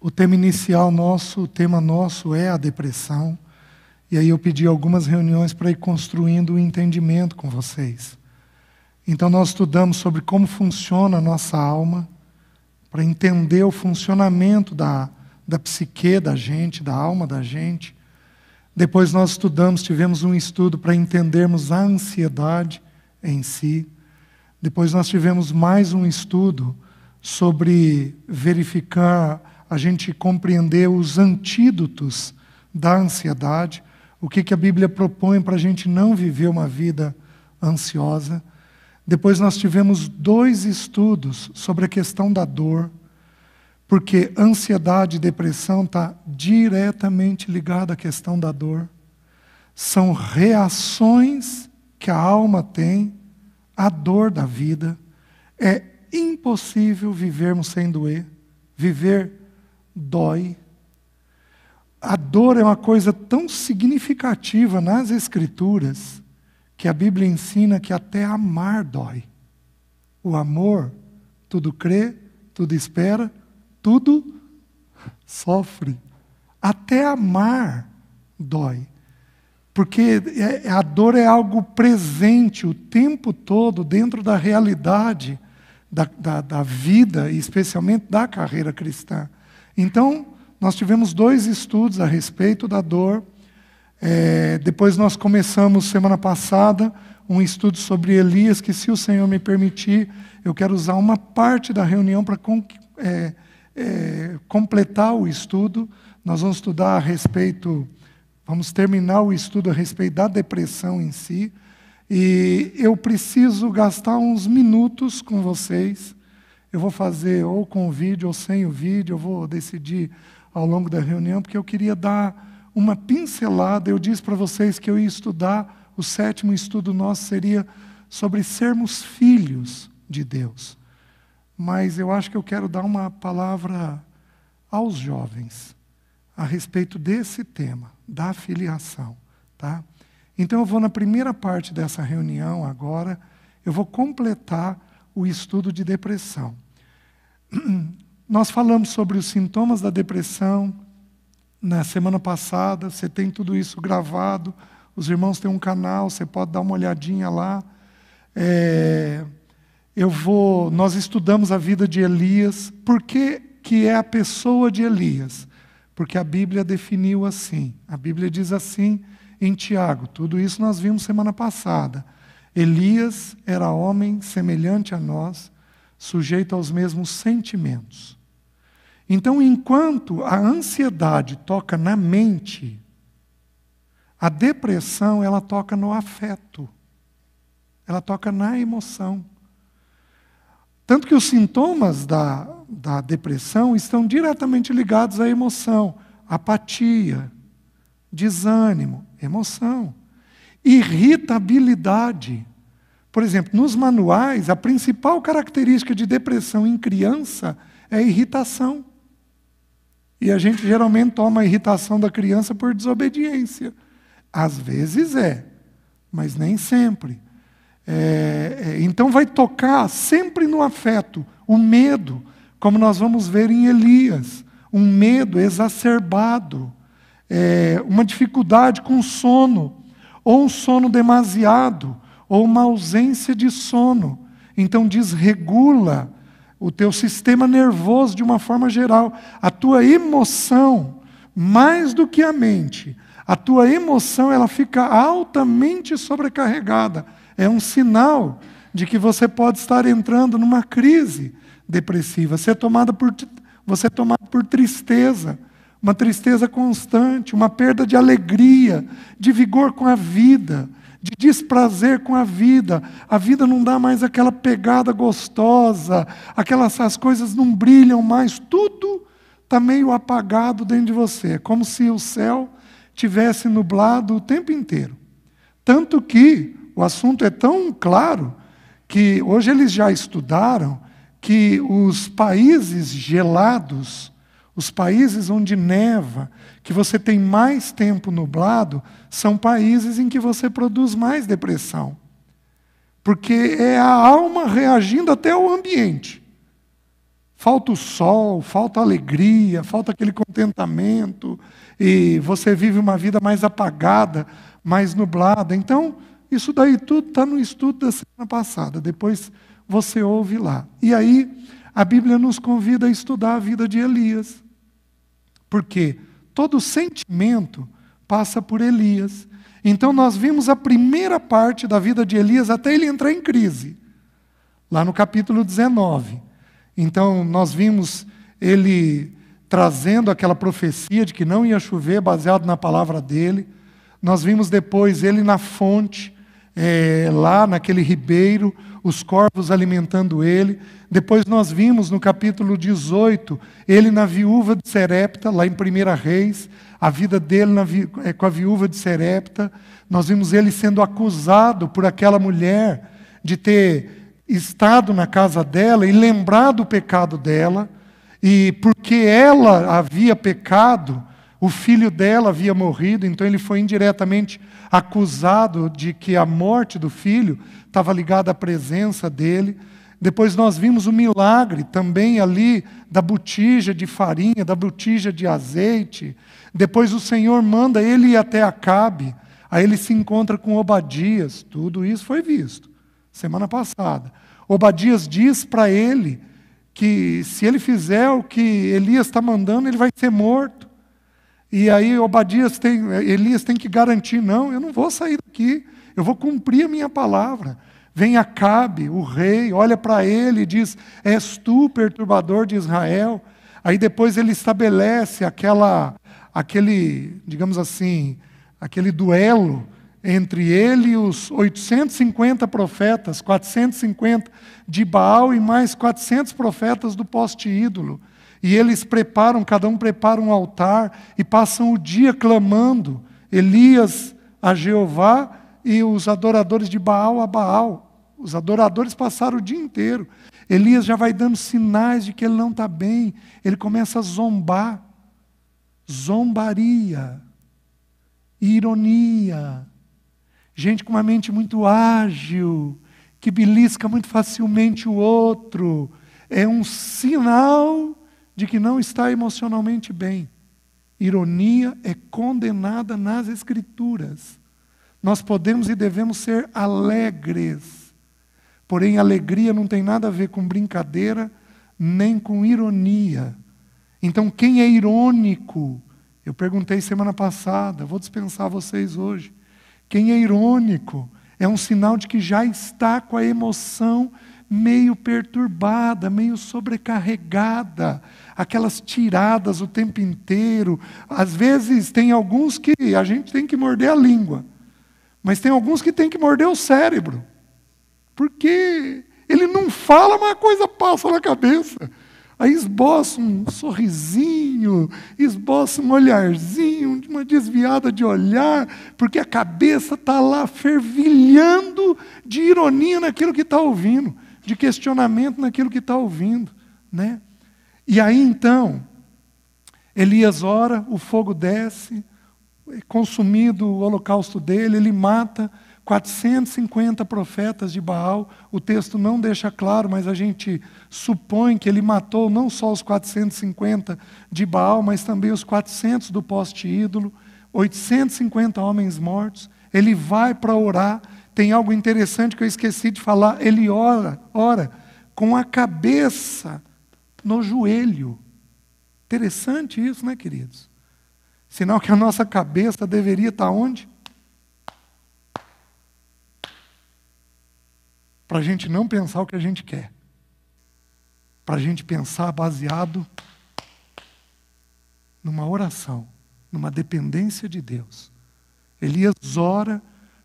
O tema inicial nosso, o tema nosso é a depressão. E aí eu pedi algumas reuniões para ir construindo o um entendimento com vocês. Então nós estudamos sobre como funciona a nossa alma, para entender o funcionamento da, da psique da gente, da alma da gente. Depois nós estudamos, tivemos um estudo para entendermos a ansiedade em si. Depois nós tivemos mais um estudo sobre verificar a gente compreender os antídotos da ansiedade, o que, que a Bíblia propõe para a gente não viver uma vida ansiosa. Depois nós tivemos dois estudos sobre a questão da dor, porque ansiedade e depressão está diretamente ligada à questão da dor. São reações que a alma tem à dor da vida. É impossível vivermos sem doer, viver dói. A dor é uma coisa tão significativa nas Escrituras que a Bíblia ensina que até amar dói. O amor, tudo crê, tudo espera, tudo sofre. Até amar dói. Porque é, é, a dor é algo presente o tempo todo dentro da realidade da, da, da vida, e especialmente da carreira cristã. Então, nós tivemos dois estudos a respeito da dor. É, depois nós começamos semana passada um estudo sobre Elias, que se o Senhor me permitir, eu quero usar uma parte da reunião para é, é, completar o estudo. Nós vamos estudar a respeito, vamos terminar o estudo a respeito da depressão em si. E eu preciso gastar uns minutos com vocês eu vou fazer ou com o vídeo ou sem o vídeo, eu vou decidir ao longo da reunião, porque eu queria dar uma pincelada. Eu disse para vocês que eu ia estudar, o sétimo estudo nosso seria sobre sermos filhos de Deus. Mas eu acho que eu quero dar uma palavra aos jovens a respeito desse tema, da filiação, tá? Então eu vou na primeira parte dessa reunião agora, eu vou completar o estudo de depressão. Nós falamos sobre os sintomas da depressão na semana passada, você tem tudo isso gravado, os irmãos têm um canal, você pode dar uma olhadinha lá. É, eu vou, nós estudamos a vida de Elias. Por que, que é a pessoa de Elias? Porque a Bíblia definiu assim. A Bíblia diz assim em Tiago. Tudo isso nós vimos semana passada. Elias era homem semelhante a nós, sujeito aos mesmos sentimentos. Então, enquanto a ansiedade toca na mente, a depressão ela toca no afeto. Ela toca na emoção. Tanto que os sintomas da, da depressão estão diretamente ligados à emoção, apatia, desânimo, emoção, irritabilidade. Por exemplo, nos manuais, a principal característica de depressão em criança é irritação. E a gente geralmente toma a irritação da criança por desobediência. Às vezes é, mas nem sempre. é, é então vai tocar sempre no afeto, o medo, como nós vamos ver em Elias, um medo exacerbado, é, uma dificuldade com sono, ou um sono demasiado, ou uma ausência de sono. Então desregula o teu sistema nervoso de uma forma geral, a tua emoção, mais do que a mente. A tua emoção ela fica altamente sobrecarregada. É um sinal de que você pode estar entrando numa crise depressiva. Você é tomado por você é tomado por tristeza, uma tristeza constante, uma perda de alegria, de vigor com a vida, de desprazer com a vida. A vida não dá mais aquela pegada gostosa, aquelas as coisas não brilham mais, tudo está meio apagado dentro de você, como se o céu tivesse nublado o tempo inteiro. Tanto que o assunto é tão claro que hoje eles já estudaram que os países gelados os países onde neva, que você tem mais tempo nublado, são países em que você produz mais depressão. Porque é a alma reagindo até ao ambiente. Falta o sol, falta alegria, falta aquele contentamento, e você vive uma vida mais apagada, mais nublada. Então, isso daí tudo está no estudo da semana passada, depois você ouve lá. E aí, a Bíblia nos convida a estudar a vida de Elias. Porque todo sentimento passa por Elias. Então nós vimos a primeira parte da vida de Elias até ele entrar em crise, lá no capítulo 19. Então nós vimos ele trazendo aquela profecia de que não ia chover, baseado na palavra dele. Nós vimos depois ele na fonte, é, lá naquele ribeiro, os corvos alimentando ele. Depois nós vimos no capítulo 18, ele na viúva de Serepta, lá em Primeira Reis, a vida dele vi, é, com a viúva de Serepta. Nós vimos ele sendo acusado por aquela mulher de ter estado na casa dela e lembrado o pecado dela. E porque ela havia pecado, o filho dela havia morrido, então ele foi indiretamente acusado de que a morte do filho estava ligada à presença dele. Depois nós vimos o milagre também ali da botija de farinha, da botija de azeite. Depois o Senhor manda ele ir até Acabe. Aí ele se encontra com Obadias. Tudo isso foi visto semana passada. Obadias diz para ele que se ele fizer o que Elias está mandando, ele vai ser morto. E aí Obadias tem, Elias tem que garantir: não, eu não vou sair daqui, eu vou cumprir a minha palavra. Vem Acabe, o rei, olha para ele e diz: És tu perturbador de Israel? Aí depois ele estabelece aquela, aquele, digamos assim, aquele duelo entre ele e os 850 profetas, 450 de Baal e mais 400 profetas do poste ídolo. E eles preparam, cada um prepara um altar e passam o dia clamando, Elias a Jeová e os adoradores de Baal a Baal. Os adoradores passaram o dia inteiro. Elias já vai dando sinais de que ele não está bem. Ele começa a zombar. Zombaria. Ironia. Gente com uma mente muito ágil, que belisca muito facilmente o outro. É um sinal de que não está emocionalmente bem. Ironia é condenada nas Escrituras. Nós podemos e devemos ser alegres. Porém, alegria não tem nada a ver com brincadeira nem com ironia. Então, quem é irônico? Eu perguntei semana passada, vou dispensar vocês hoje. Quem é irônico é um sinal de que já está com a emoção meio perturbada, meio sobrecarregada, aquelas tiradas o tempo inteiro. Às vezes tem alguns que a gente tem que morder a língua, mas tem alguns que tem que morder o cérebro, porque ele não fala, mas a coisa passa na cabeça. Aí esboça um sorrisinho, esboça um olharzinho, uma desviada de olhar, porque a cabeça está lá fervilhando de ironia naquilo que está ouvindo, de questionamento naquilo que está ouvindo. Né? E aí então, Elias ora, o fogo desce, consumido o holocausto dele, ele mata 450 profetas de Baal. O texto não deixa claro, mas a gente supõe que ele matou não só os 450 de Baal, mas também os 400 do poste ídolo, 850 homens mortos. Ele vai para orar. Tem algo interessante que eu esqueci de falar. Ele ora, ora com a cabeça no joelho. Interessante isso, né, queridos? Sinal que a nossa cabeça deveria estar onde? Para a gente não pensar o que a gente quer. Para a gente pensar baseado numa oração, numa dependência de Deus. Elias ora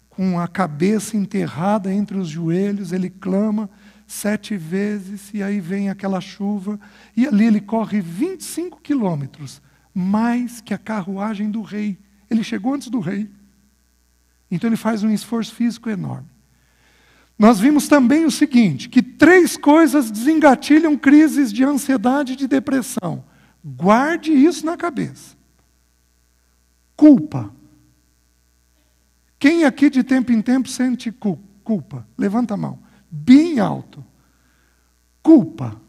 com a cabeça enterrada entre os joelhos, ele clama sete vezes, e aí vem aquela chuva, e ali ele corre 25 quilômetros, mais que a carruagem do rei. Ele chegou antes do rei. Então ele faz um esforço físico enorme. Nós vimos também o seguinte: que três coisas desengatilham crises de ansiedade e de depressão. Guarde isso na cabeça. Culpa. Quem aqui de tempo em tempo sente culpa? Levanta a mão bem alto. Culpa.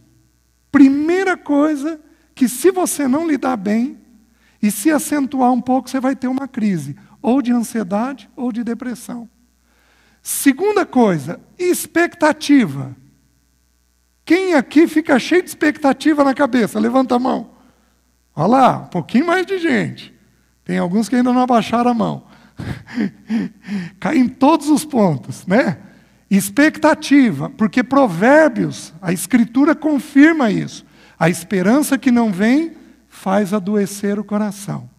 Primeira coisa que, se você não lidar bem, e se acentuar um pouco, você vai ter uma crise, ou de ansiedade ou de depressão. Segunda coisa, expectativa. Quem aqui fica cheio de expectativa na cabeça? Levanta a mão. Olha lá, um pouquinho mais de gente. Tem alguns que ainda não abaixaram a mão. Cai em todos os pontos, né? Expectativa, porque Provérbios, a Escritura confirma isso. A esperança que não vem faz adoecer o coração.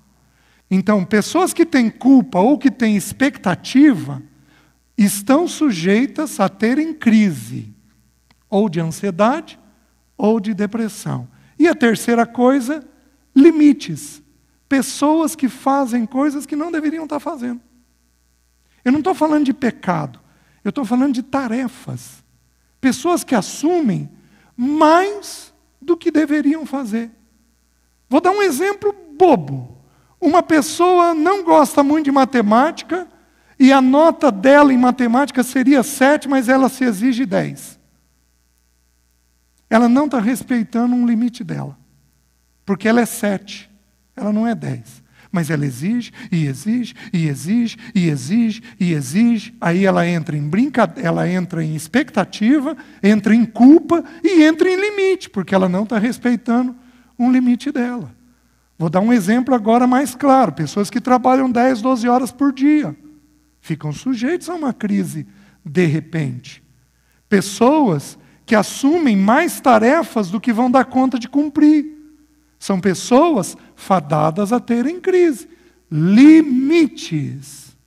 Então, pessoas que têm culpa ou que têm expectativa estão sujeitas a terem crise, ou de ansiedade, ou de depressão. E a terceira coisa, limites. Pessoas que fazem coisas que não deveriam estar fazendo. Eu não estou falando de pecado. Eu estou falando de tarefas. Pessoas que assumem mais do que deveriam fazer. Vou dar um exemplo bobo. Uma pessoa não gosta muito de matemática e a nota dela em matemática seria 7, mas ela se exige 10. Ela não está respeitando um limite dela, porque ela é 7, ela não é 10. Mas ela exige, e exige, e exige, e exige, e exige. Aí ela entra em brincadeira, ela entra em expectativa, entra em culpa e entra em limite, porque ela não está respeitando um limite dela. Vou dar um exemplo agora mais claro: pessoas que trabalham 10, 12 horas por dia ficam sujeitos a uma crise de repente. Pessoas que assumem mais tarefas do que vão dar conta de cumprir. São pessoas fadadas a terem crise, limites.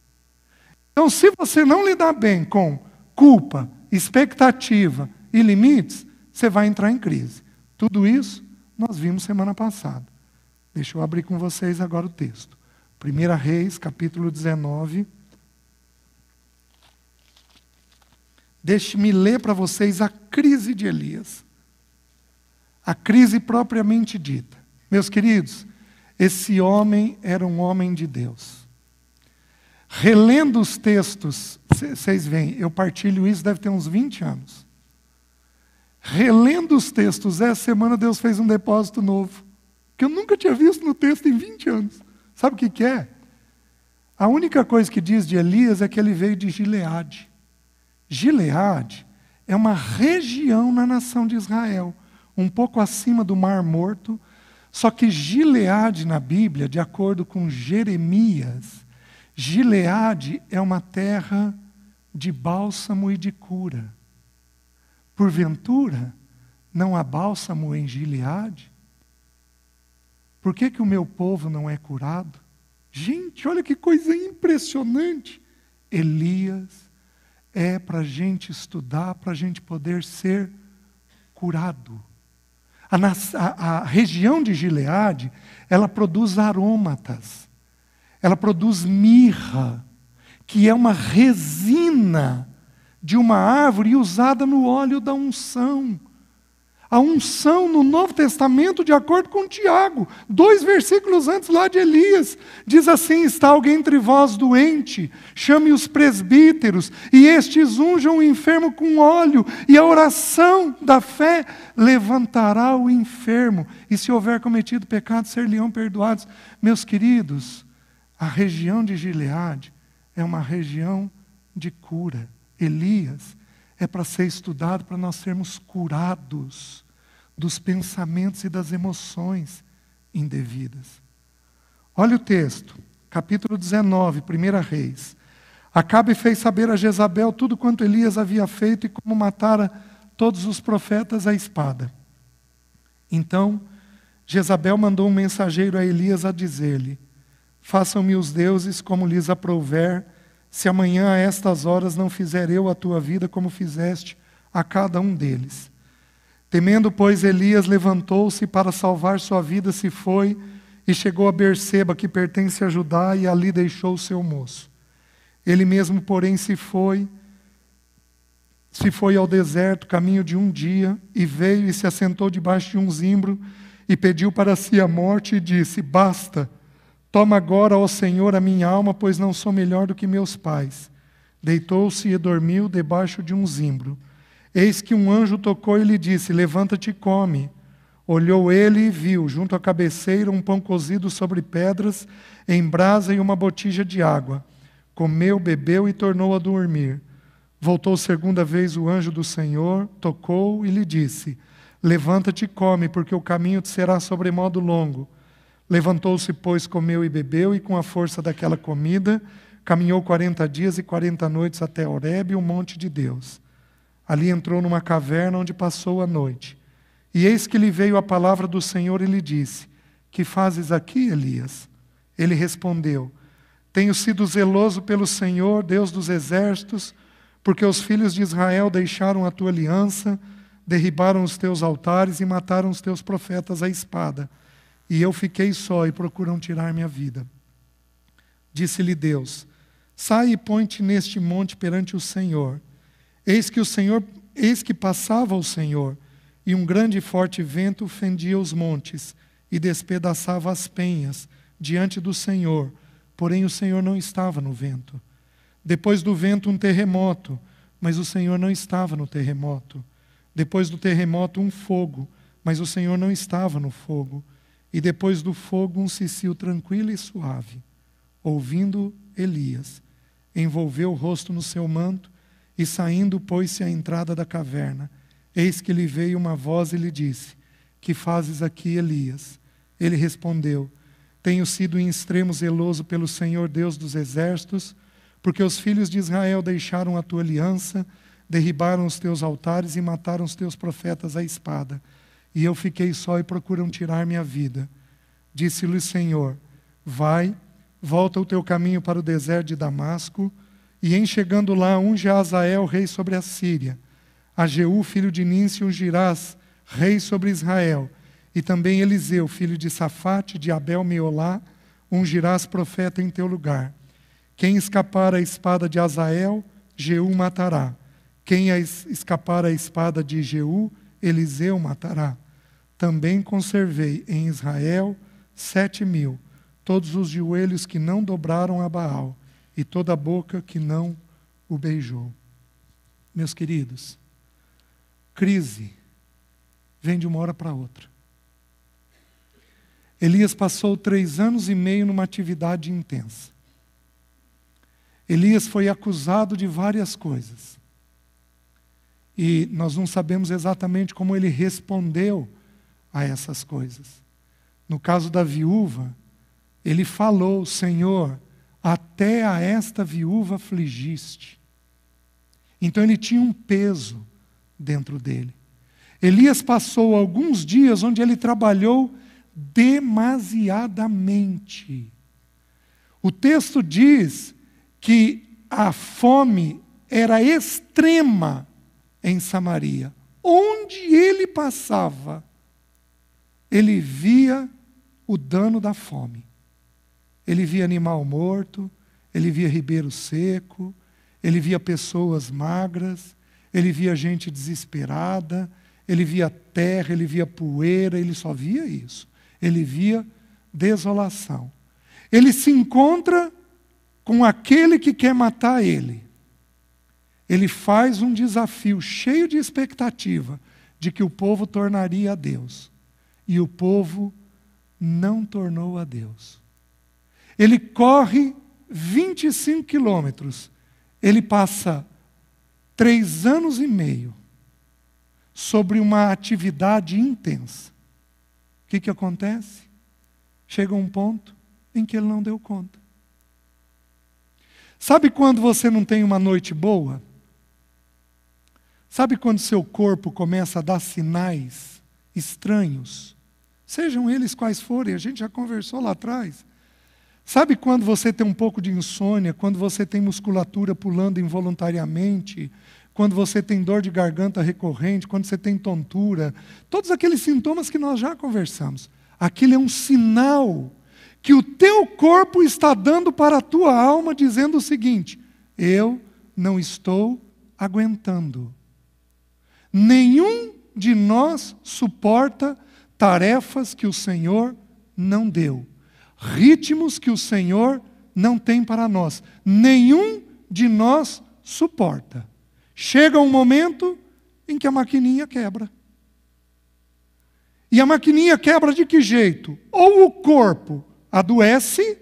Então, se você não lidar bem com culpa, expectativa e limites, você vai entrar em crise. Tudo isso nós vimos semana passada. Deixa eu abrir com vocês agora o texto. 1 Reis, capítulo 19. Deixe-me ler para vocês a crise de Elias. A crise propriamente dita. Meus queridos, esse homem era um homem de Deus. Relendo os textos, vocês veem, eu partilho isso, deve ter uns 20 anos. Relendo os textos, essa semana Deus fez um depósito novo, que eu nunca tinha visto no texto em 20 anos. Sabe o que, que é? A única coisa que diz de Elias é que ele veio de Gileade. Gileade é uma região na nação de Israel, um pouco acima do Mar Morto, só que Gileade na Bíblia, de acordo com Jeremias, Gileade é uma terra de bálsamo e de cura. Porventura, não há bálsamo em Gileade? Por que, que o meu povo não é curado? Gente, olha que coisa impressionante! Elias é para a gente estudar, para a gente poder ser curado. A, a, a região de Gileade, ela produz arômatas, ela produz mirra, que é uma resina de uma árvore usada no óleo da unção a unção no Novo Testamento, de acordo com Tiago, dois versículos antes lá de Elias, diz assim: Está alguém entre vós doente, chame os presbíteros, e estes unjam o enfermo com óleo, e a oração da fé levantará o enfermo, e se houver cometido pecado, ser-lhe-ão perdoados. Meus queridos, a região de Gileade é uma região de cura. Elias é para ser estudado para nós sermos curados dos pensamentos e das emoções indevidas. Olha o texto, capítulo 19, 1 Reis. Acabe fez saber a Jezabel tudo quanto Elias havia feito e como matara todos os profetas à espada. Então, Jezabel mandou um mensageiro a Elias a dizer-lhe: Façam-me os deuses como lhes aprouver se amanhã a estas horas não fizer eu a tua vida como fizeste a cada um deles. Temendo, pois, Elias levantou-se para salvar sua vida, se foi e chegou a Berseba, que pertence a Judá, e ali deixou o seu moço. Ele mesmo, porém, se foi, se foi ao deserto, caminho de um dia, e veio e se assentou debaixo de um zimbro, e pediu para si a morte, e disse: Basta, Toma agora, ó Senhor, a minha alma, pois não sou melhor do que meus pais. Deitou-se e dormiu debaixo de um zimbro. Eis que um anjo tocou e lhe disse: Levanta-te e come. Olhou ele e viu, junto à cabeceira, um pão cozido sobre pedras, em brasa e uma botija de água. Comeu, bebeu e tornou a dormir. Voltou segunda vez o anjo do Senhor, tocou e lhe disse: Levanta-te e come, porque o caminho te será sobremodo longo. Levantou-se, pois, comeu e bebeu, e com a força daquela comida, caminhou quarenta dias e quarenta noites até Horebe, o monte de Deus. Ali entrou numa caverna onde passou a noite. E eis que lhe veio a palavra do Senhor e lhe disse: Que fazes aqui, Elias? Ele respondeu: Tenho sido zeloso pelo Senhor, Deus dos exércitos, porque os filhos de Israel deixaram a tua aliança, derribaram os teus altares e mataram os teus profetas à espada. E eu fiquei só e procuram tirar minha vida. Disse-lhe Deus: Sai e põe-te neste monte perante o Senhor. Eis que o Senhor, eis que passava o Senhor, e um grande e forte vento fendia os montes e despedaçava as penhas diante do Senhor. Porém o Senhor não estava no vento. Depois do vento um terremoto, mas o Senhor não estava no terremoto. Depois do terremoto um fogo, mas o Senhor não estava no fogo. E depois do fogo, um cicio tranquilo e suave, ouvindo Elias, envolveu o rosto no seu manto e saindo pôs-se à entrada da caverna. Eis que lhe veio uma voz e lhe disse: Que fazes aqui, Elias? Ele respondeu: Tenho sido em extremo zeloso pelo Senhor Deus dos exércitos, porque os filhos de Israel deixaram a tua aliança, derribaram os teus altares e mataram os teus profetas à espada e eu fiquei só e procuram tirar minha vida. Disse-lhe o Senhor: Vai, volta o teu caminho para o deserto de Damasco, e em chegando lá, unge a Azael, rei sobre a Síria, a Jeú, filho de Nício, ungirás, rei sobre Israel, e também Eliseu, filho de Safate, de Abel Meolá, ungirás profeta em teu lugar. Quem escapar à espada de Azael, Jeú matará. Quem escapar à espada de Jeú, Eliseu matará. Também conservei em Israel sete mil, todos os joelhos que não dobraram a Baal, e toda a boca que não o beijou. Meus queridos, crise vem de uma hora para outra. Elias passou três anos e meio numa atividade intensa. Elias foi acusado de várias coisas. E nós não sabemos exatamente como ele respondeu a essas coisas. No caso da viúva, ele falou: Senhor, até a esta viúva afligiste. Então ele tinha um peso dentro dele. Elias passou alguns dias onde ele trabalhou demasiadamente. O texto diz que a fome era extrema em Samaria. Onde ele passava, ele via o dano da fome. Ele via animal morto, ele via ribeiro seco, ele via pessoas magras, ele via gente desesperada, ele via terra, ele via poeira, ele só via isso. Ele via desolação. Ele se encontra com aquele que quer matar ele. Ele faz um desafio cheio de expectativa de que o povo tornaria a Deus e o povo não tornou a Deus. Ele corre 25 quilômetros, ele passa três anos e meio sobre uma atividade intensa. O que, que acontece? Chega um ponto em que ele não deu conta. Sabe quando você não tem uma noite boa? Sabe quando seu corpo começa a dar sinais estranhos? Sejam eles quais forem, a gente já conversou lá atrás. Sabe quando você tem um pouco de insônia, quando você tem musculatura pulando involuntariamente, quando você tem dor de garganta recorrente, quando você tem tontura, todos aqueles sintomas que nós já conversamos. Aquilo é um sinal que o teu corpo está dando para a tua alma, dizendo o seguinte: eu não estou aguentando. Nenhum de nós suporta tarefas que o Senhor não deu, ritmos que o Senhor não tem para nós. Nenhum de nós suporta. Chega um momento em que a maquininha quebra. E a maquininha quebra de que jeito? Ou o corpo adoece,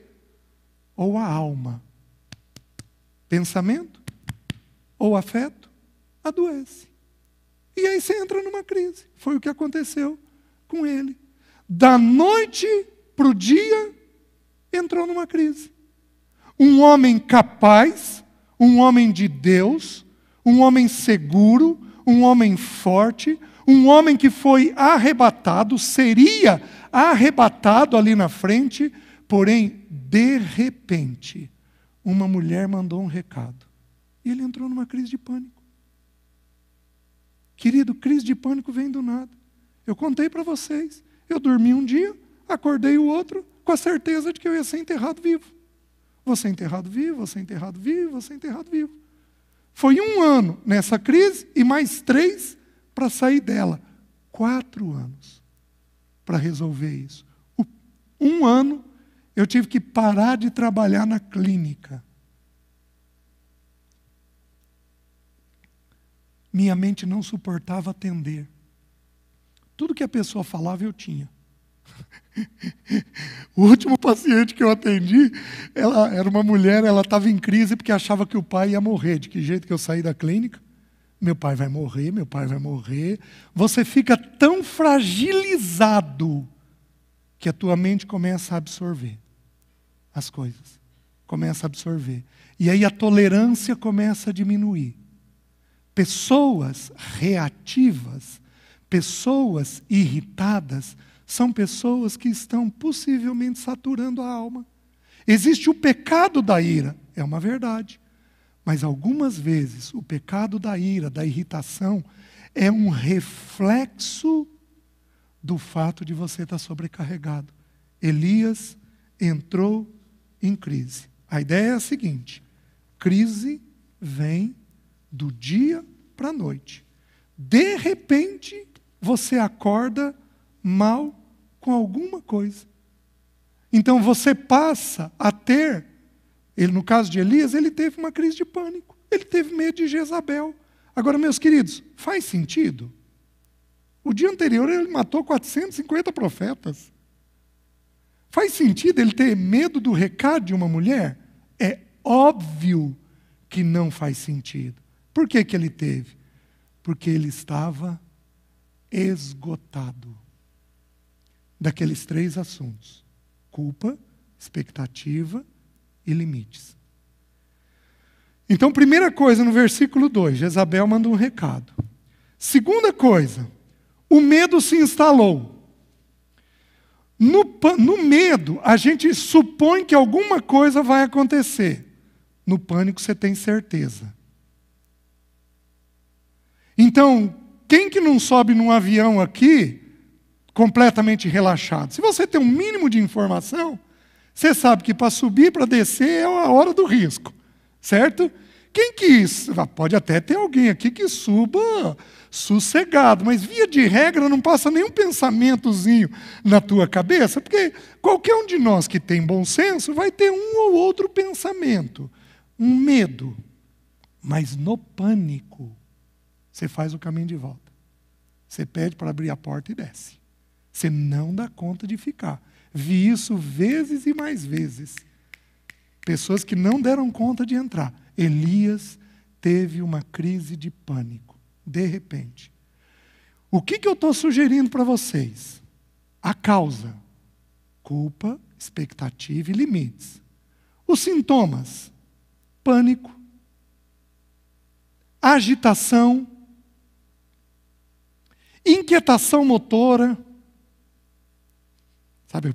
ou a alma. Pensamento ou afeto adoece. E aí você entra numa crise. Foi o que aconteceu com ele. Da noite para o dia, entrou numa crise. Um homem capaz, um homem de Deus, um homem seguro, um homem forte, um homem que foi arrebatado, seria arrebatado ali na frente, porém, de repente, uma mulher mandou um recado. E ele entrou numa crise de pânico. Querido, crise de pânico vem do nada. Eu contei para vocês. Eu dormi um dia, acordei o outro, com a certeza de que eu ia ser enterrado vivo. Vou ser é enterrado vivo, vou ser é enterrado vivo, vou ser é enterrado vivo. Foi um ano nessa crise e mais três para sair dela. Quatro anos para resolver isso. Um ano eu tive que parar de trabalhar na clínica. Minha mente não suportava atender. Tudo que a pessoa falava, eu tinha. O último paciente que eu atendi, ela era uma mulher, ela estava em crise porque achava que o pai ia morrer. De que jeito que eu saí da clínica? Meu pai vai morrer, meu pai vai morrer. Você fica tão fragilizado que a tua mente começa a absorver as coisas. Começa a absorver. E aí a tolerância começa a diminuir. Pessoas reativas pessoas irritadas são pessoas que estão possivelmente saturando a alma. Existe o pecado da ira, é uma verdade. Mas algumas vezes o pecado da ira, da irritação, é um reflexo do fato de você estar sobrecarregado. Elias entrou em crise. A ideia é a seguinte: crise vem do dia para a noite. De repente, você acorda mal com alguma coisa. Então você passa a ter, ele no caso de Elias, ele teve uma crise de pânico, ele teve medo de Jezabel. Agora, meus queridos, faz sentido? O dia anterior ele matou 450 profetas. Faz sentido ele ter medo do recado de uma mulher? É óbvio que não faz sentido. Por que, que ele teve? Porque ele estava esgotado daqueles três assuntos: culpa, expectativa e limites. Então, primeira coisa, no versículo 2, Jezabel manda um recado. Segunda coisa, o medo se instalou. No, no medo, a gente supõe que alguma coisa vai acontecer. No pânico, você tem certeza. Então, quem que não sobe num avião aqui completamente relaxado? Se você tem um mínimo de informação, você sabe que para subir, para descer é a hora do risco, certo? Quem que isso? Ah, pode até ter alguém aqui que suba sossegado, mas via de regra não passa nenhum pensamentozinho na tua cabeça, porque qualquer um de nós que tem bom senso vai ter um ou outro pensamento, um medo, mas no pânico você faz o caminho de volta. Você pede para abrir a porta e desce. Você não dá conta de ficar. Vi isso vezes e mais vezes. Pessoas que não deram conta de entrar. Elias teve uma crise de pânico, de repente. O que, que eu estou sugerindo para vocês? A causa: culpa, expectativa e limites. Os sintomas: pânico, agitação, inquietação motora. Sabe,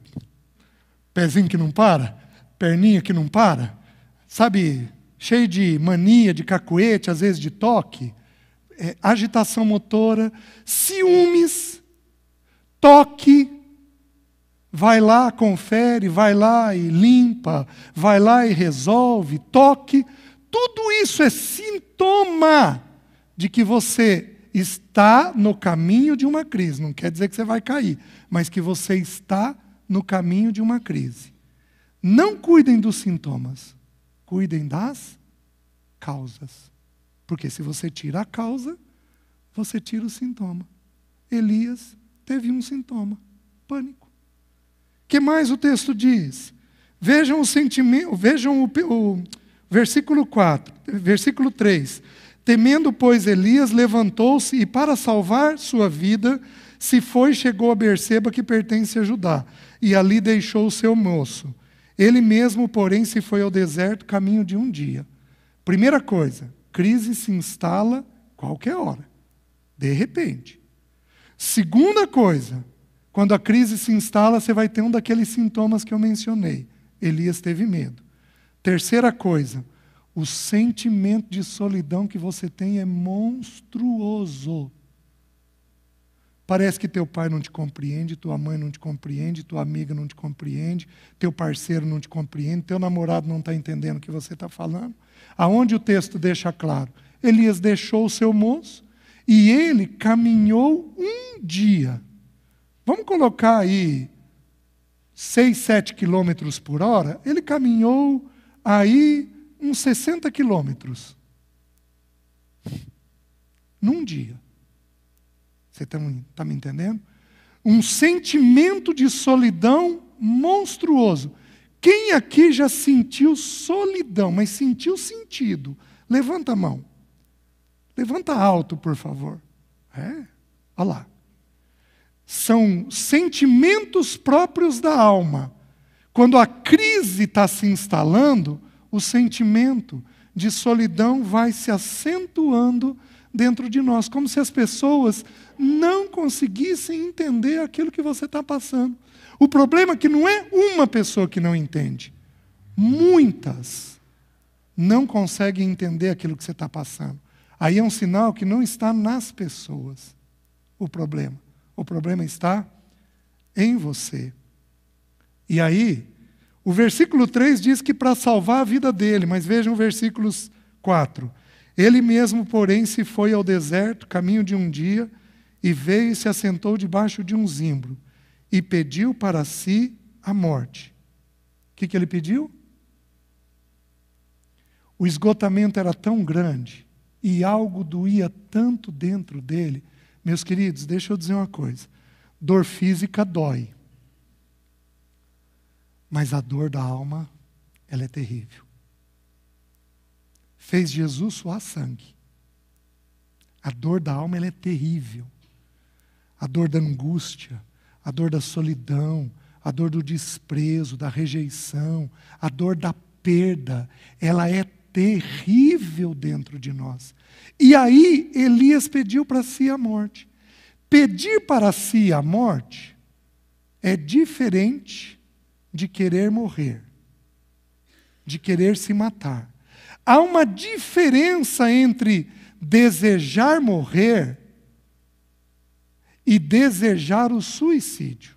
pezinho que não para, perninha que não para, sabe, cheio de mania, de cacuete, às vezes de toque, é, agitação motora, ciúmes, toque. Vai lá, confere, vai lá e limpa, vai lá e resolve, toque. Tudo isso é sintoma de que você está no caminho de uma crise. Não quer dizer que você vai cair, mas que você está no caminho de uma crise. Não cuidem dos sintomas, cuidem das causas. Porque se você tira a causa, você tira o sintoma. Elias teve um sintoma: pânico. que mais o texto diz? Vejam o sentimento, vejam o, o versículo 4, versículo 3. Temendo, pois, Elias levantou-se e, para salvar sua vida, se foi e chegou a Berseba, que pertence a Judá, e ali deixou o seu moço. Ele mesmo, porém, se foi ao deserto, caminho de um dia. Primeira coisa, crise se instala qualquer hora, de repente. Segunda coisa, quando a crise se instala, você vai ter um daqueles sintomas que eu mencionei. Elias teve medo. Terceira coisa, o sentimento de solidão que você tem é monstruoso. Parece que teu pai não te compreende, tua mãe não te compreende, tua amiga não te compreende, teu parceiro não te compreende, teu namorado não está entendendo o que você está falando. Aonde o texto deixa claro? Elias deixou o seu moço e ele caminhou um dia. Vamos colocar aí 6, 7 quilômetros por hora? Ele caminhou aí uns 60 quilômetros num dia. Você está tá me entendendo? Um sentimento de solidão monstruoso. Quem aqui já sentiu solidão, mas sentiu sentido? Levanta a mão. Levanta alto, por favor. É? Olha lá. São sentimentos próprios da alma. Quando a crise está se instalando, o sentimento de solidão vai se acentuando dentro de nós, como se as pessoas não conseguissem entender aquilo que você está passando. O problema é que não é uma pessoa que não entende, muitas não conseguem entender aquilo que você está passando. Aí é um sinal que não está nas pessoas o problema. O problema está em você. E aí, o versículo 3 diz que para salvar a vida dele, mas vejam versículos 4. Ele mesmo, porém, se foi ao deserto, caminho de um dia, e veio e se assentou debaixo de um zimbro, e pediu para si a morte. O que, que ele pediu? O esgotamento era tão grande e algo doía tanto dentro dele. Meus queridos, deixa eu dizer uma coisa: dor física dói. Mas a dor da alma, ela é terrível. Fez Jesus suar sangue. A dor da alma, ela é terrível. A dor da angústia, a dor da solidão, a dor do desprezo, da rejeição, a dor da perda, ela é terrível dentro de nós. E aí Elias pediu para si a morte. Pedir para si a morte é diferente de querer morrer, de querer se matar. Há uma diferença entre desejar morrer e desejar o suicídio.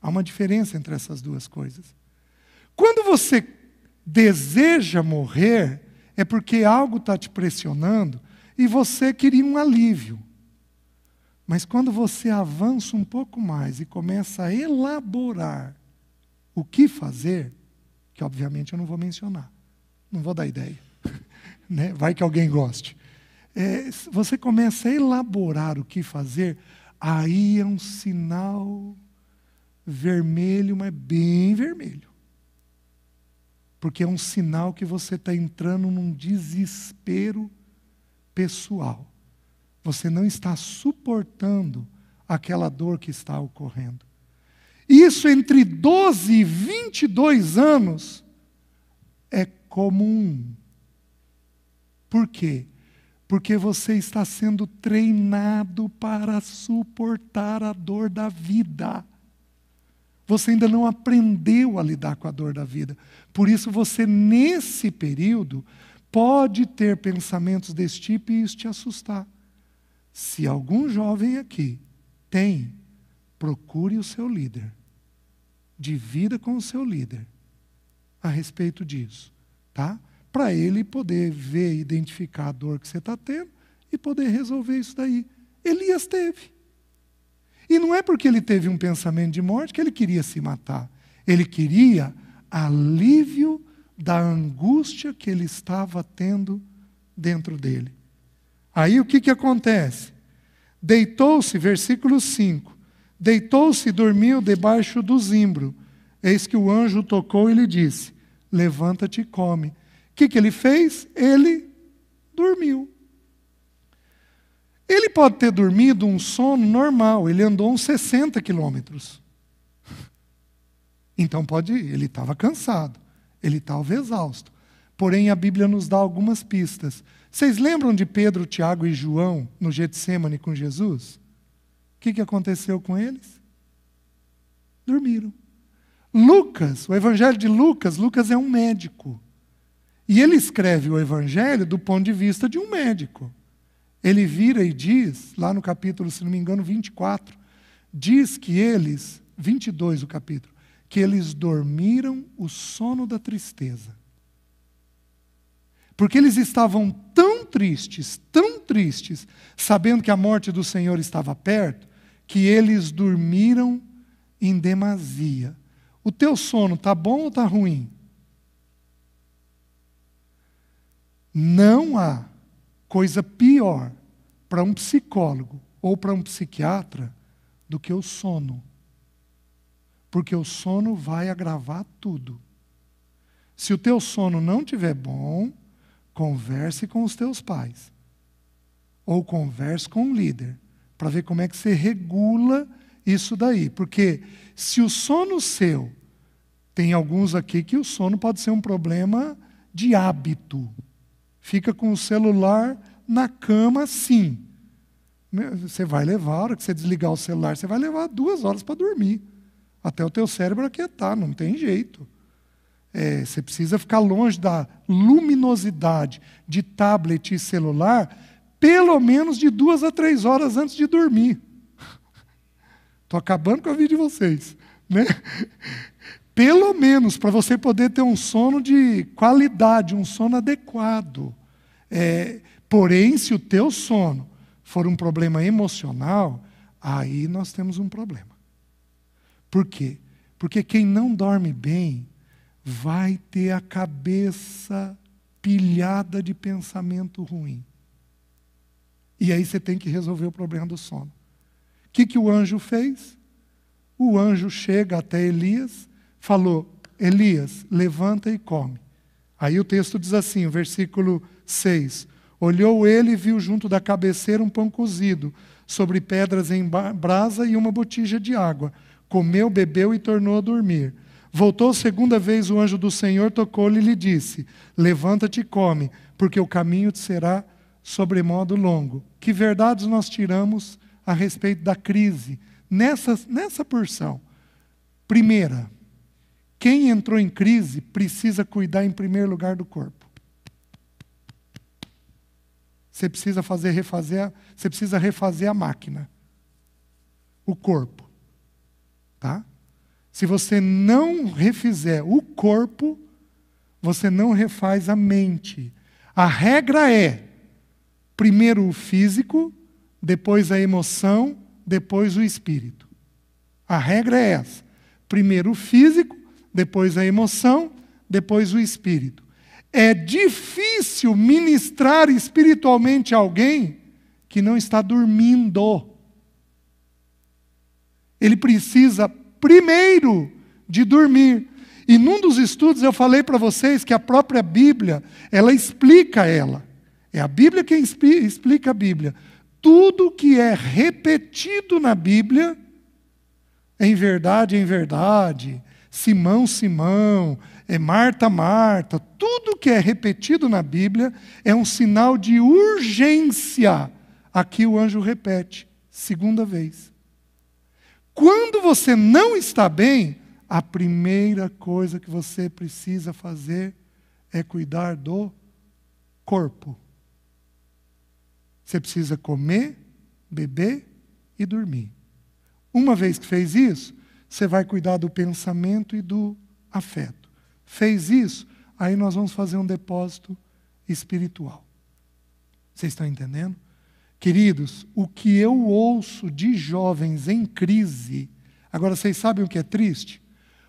Há uma diferença entre essas duas coisas. Quando você deseja morrer, é porque algo está te pressionando e você queria um alívio. Mas quando você avança um pouco mais e começa a elaborar o que fazer, que obviamente eu não vou mencionar, não vou dar ideia, né? vai que alguém goste. É, você começa a elaborar o que fazer, aí é um sinal vermelho, mas bem vermelho. Porque é um sinal que você está entrando num desespero pessoal. Você não está suportando aquela dor que está ocorrendo. Isso entre 12 e 22 anos é comum. Por quê? Porque você está sendo treinado para suportar a dor da vida. Você ainda não aprendeu a lidar com a dor da vida. Por isso, você, nesse período, pode ter pensamentos desse tipo e isso te assustar. Se algum jovem aqui tem, procure o seu líder de vida com o seu líder a respeito disso, tá? Para ele poder ver, identificar a dor que você está tendo e poder resolver isso daí. Elias teve. E não é porque ele teve um pensamento de morte que ele queria se matar. Ele queria alívio da angústia que ele estava tendo dentro dele. Aí o que, que acontece? Deitou-se, versículo 5. Deitou-se e dormiu debaixo do zimbro. Eis que o anjo tocou e lhe disse: Levanta-te e come. O que, que ele fez? Ele dormiu. Ele pode ter dormido um sono normal, ele andou uns 60 quilômetros. Então pode ir, ele estava cansado, ele estava exausto. Porém, a Bíblia nos dá algumas pistas. Vocês lembram de Pedro, Tiago e João no Getsemane com Jesus? que, que aconteceu com eles? Dormiram. Lucas, o Evangelho de Lucas, Lucas é um médico. E ele escreve o Evangelho do ponto de vista de um médico. Ele vira e diz, lá no capítulo, se não me engano, 24, diz que eles, 22 o capítulo, que eles dormiram o sono da tristeza. Porque eles estavam tão tristes, tão tristes, sabendo que a morte do Senhor estava perto, que eles dormiram em demasia. O teu sono está bom ou está ruim? Não há coisa pior para um psicólogo ou para um psiquiatra do que o sono. Porque o sono vai agravar tudo. Se o teu sono não tiver bom, converse com os teus pais ou converse com um líder para ver como é que você regula isso daí. Porque se o sono seu, tem alguns aqui que o sono pode ser um problema de hábito. Fica com o celular na cama assim. Você vai levar, a hora que você desligar o celular, você vai levar duas horas para dormir. Até o teu cérebro aquietar, não tem jeito. É, você precisa ficar longe da luminosidade de tablet e celular pelo menos de duas a três horas antes de dormir. Estou acabando com a vida de vocês. Né? Pelo menos para você poder ter um sono de qualidade, um sono adequado. É, porém, se o teu sono for um problema emocional, aí nós temos um problema. Por quê? Porque quem não dorme bem vai ter a cabeça pilhada de pensamento ruim. E aí você tem que resolver o problema do sono. O que, que o anjo fez? O anjo chega até Elias, falou: Elias, levanta e come. Aí o texto diz assim, versículo 6. Olhou ele e viu junto da cabeceira um pão cozido, sobre pedras em brasa e uma botija de água. Comeu, bebeu e tornou a dormir. Voltou segunda vez o anjo do Senhor, tocou-lhe e lhe disse: Levanta-te e come, porque o caminho te será sobremodo longo. Que verdades nós tiramos a respeito da crise nessa, nessa porção? Primeira, quem entrou em crise precisa cuidar em primeiro lugar do corpo. Você precisa fazer refazer, você precisa refazer a máquina. O corpo. Tá? Se você não refizer o corpo, você não refaz a mente. A regra é primeiro o físico, depois a emoção, depois o espírito. A regra é essa: primeiro o físico, depois a emoção, depois o espírito. É difícil ministrar espiritualmente alguém que não está dormindo. Ele precisa primeiro de dormir. E num dos estudos eu falei para vocês que a própria Bíblia, ela explica ela. É a Bíblia quem explica a Bíblia. Tudo que é repetido na Bíblia, em verdade, em verdade, Simão, Simão, é Marta, Marta, tudo que é repetido na Bíblia é um sinal de urgência. Aqui o anjo repete, segunda vez. Quando você não está bem, a primeira coisa que você precisa fazer é cuidar do corpo. Você precisa comer, beber e dormir. Uma vez que fez isso, você vai cuidar do pensamento e do afeto. Fez isso, aí nós vamos fazer um depósito espiritual. Vocês estão entendendo? Queridos, o que eu ouço de jovens em crise, agora vocês sabem o que é triste?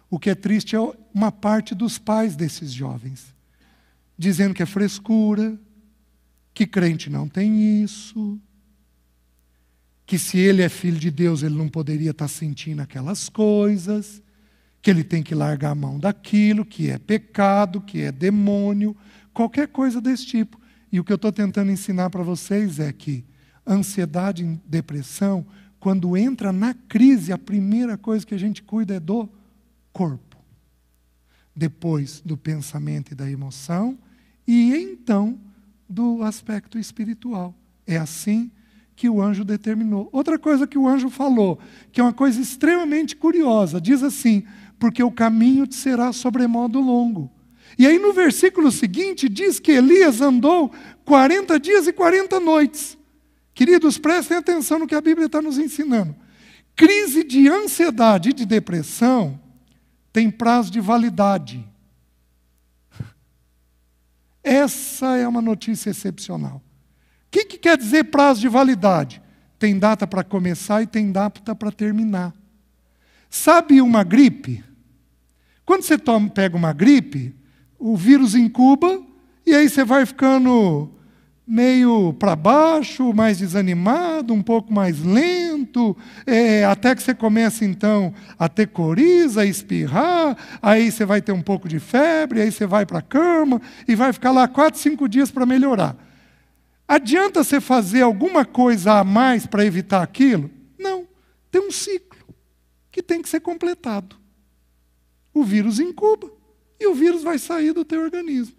O que é triste é uma parte dos pais desses jovens, dizendo que é frescura, que crente não tem isso, que se ele é filho de Deus, ele não poderia estar tá sentindo aquelas coisas, que ele tem que largar a mão daquilo, que é pecado, que é demônio, qualquer coisa desse tipo. E o que eu estou tentando ensinar para vocês é que ansiedade e depressão, quando entra na crise, a primeira coisa que a gente cuida é do corpo, depois do pensamento e da emoção, e então do aspecto espiritual. É assim que o anjo determinou. Outra coisa que o anjo falou, que é uma coisa extremamente curiosa, diz assim: porque o caminho te será sobremodo longo. E aí no versículo seguinte diz que Elias andou 40 dias e 40 noites. Queridos, prestem atenção no que a Bíblia está nos ensinando. Crise de ansiedade e de depressão tem prazo de validade. Essa é uma notícia excepcional. O que, que quer dizer prazo de validade? Tem data para começar e tem data para terminar. Sabe uma gripe? Quando você toma, pega uma gripe, o vírus incuba e aí você vai ficando meio para baixo, mais desanimado, um pouco mais lento vento, é, até que você começa então a ter coriza, a espirrar, aí você vai ter um pouco de febre, aí você vai para a cama e vai ficar lá quatro, cinco dias para melhorar. Adianta você fazer alguma coisa a mais para evitar aquilo? Não. Tem um ciclo que tem que ser completado. O vírus incuba e o vírus vai sair do teu organismo.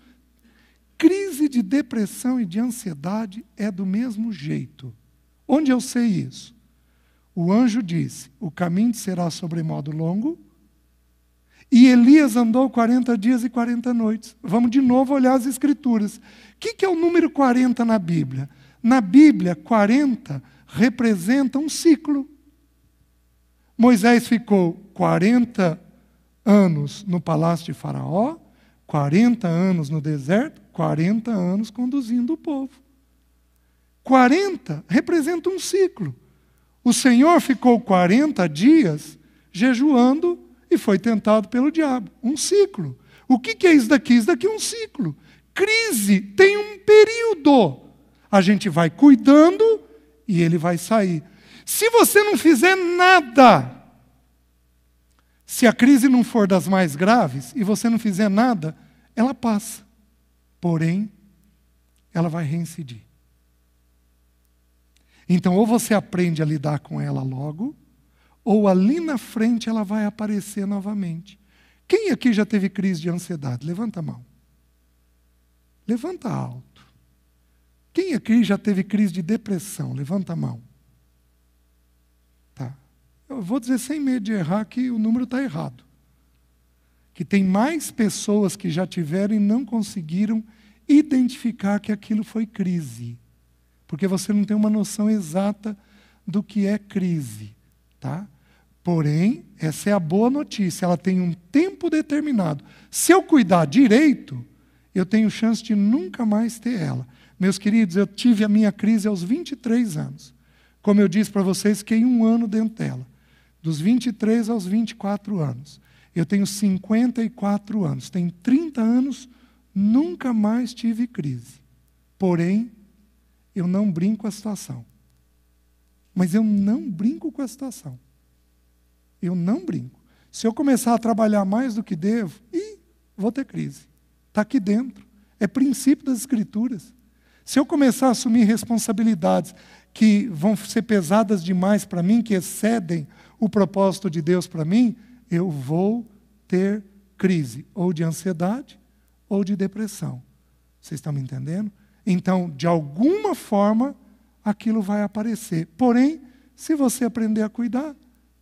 Crise de depressão e de ansiedade é do mesmo jeito. Onde eu sei isso? O anjo disse: O caminho será sobremodo longo. E Elias andou 40 dias e 40 noites. Vamos de novo olhar as Escrituras. O que, que é o número 40 na Bíblia? Na Bíblia, 40 representa um ciclo. Moisés ficou 40 anos no palácio de Faraó, 40 anos no deserto, 40 anos conduzindo o povo. 40 representa um ciclo. O Senhor ficou 40 dias jejuando e foi tentado pelo diabo. Um ciclo. O que é isso daqui? Isso daqui é um ciclo. Crise tem um período. A gente vai cuidando e ele vai sair. Se você não fizer nada, se a crise não for das mais graves e você não fizer nada, ela passa. Porém, ela vai reincidir. Então, ou você aprende a lidar com ela logo, ou ali na frente ela vai aparecer novamente. Quem aqui já teve crise de ansiedade? Levanta a mão. Levanta alto. Quem aqui já teve crise de depressão? Levanta a mão. Tá. Eu vou dizer sem medo de errar que o número está errado. Que tem mais pessoas que já tiveram e não conseguiram identificar que aquilo foi crise porque você não tem uma noção exata do que é crise, tá? Porém, essa é a boa notícia, ela tem um tempo determinado. Se eu cuidar direito, eu tenho chance de nunca mais ter ela. Meus queridos, eu tive a minha crise aos 23 anos. Como eu disse para vocês, fiquei um ano dentro dela. Dos 23 aos 24 anos. Eu tenho 54 anos. Tenho 30 anos, nunca mais tive crise. Porém, eu não brinco com a situação. Mas eu não brinco com a situação. Eu não brinco. Se eu começar a trabalhar mais do que devo, vou ter crise. Está aqui dentro. É princípio das Escrituras. Se eu começar a assumir responsabilidades que vão ser pesadas demais para mim, que excedem o propósito de Deus para mim, eu vou ter crise ou de ansiedade ou de depressão. Vocês estão me entendendo? Então, de alguma forma, aquilo vai aparecer. Porém, se você aprender a cuidar,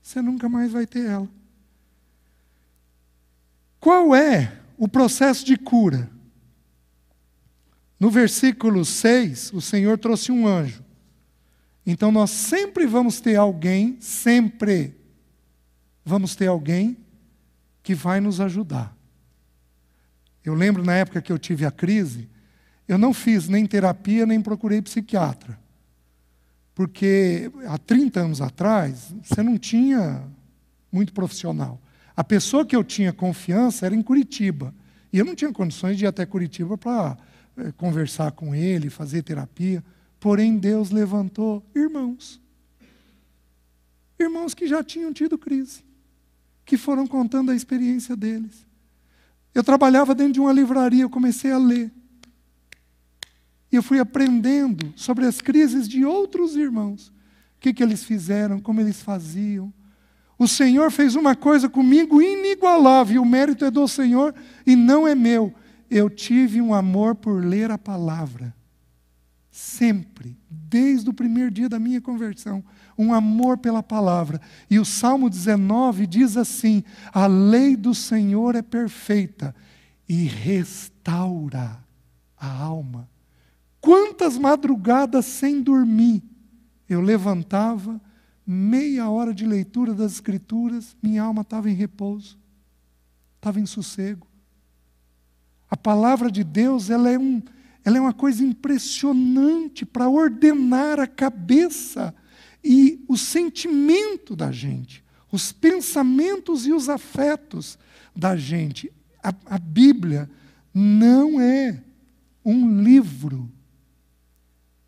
você nunca mais vai ter ela. Qual é o processo de cura? No versículo 6, o Senhor trouxe um anjo. Então nós sempre vamos ter alguém, sempre vamos ter alguém que vai nos ajudar. Eu lembro na época que eu tive a crise, eu não fiz nem terapia, nem procurei psiquiatra. Porque há 30 anos atrás, você não tinha muito profissional. A pessoa que eu tinha confiança era em Curitiba. E eu não tinha condições de ir até Curitiba para eh, conversar com ele, fazer terapia. Porém, Deus levantou irmãos. Irmãos que já tinham tido crise, que foram contando a experiência deles. Eu trabalhava dentro de uma livraria, eu comecei a ler. E eu fui aprendendo sobre as crises de outros irmãos. O que, que eles fizeram, como eles faziam. O Senhor fez uma coisa comigo inigualável, o mérito é do Senhor e não é meu. Eu tive um amor por ler a palavra. Sempre, desde o primeiro dia da minha conversão, um amor pela palavra. E o Salmo 19 diz assim: A lei do Senhor é perfeita e restaura a alma. Quantas madrugadas sem dormir eu levantava, meia hora de leitura das Escrituras, minha alma estava em repouso, estava em sossego. A palavra de Deus ela é, um, ela é uma coisa impressionante para ordenar a cabeça e o sentimento da gente, os pensamentos e os afetos da gente. a, a Bíblia não é um livro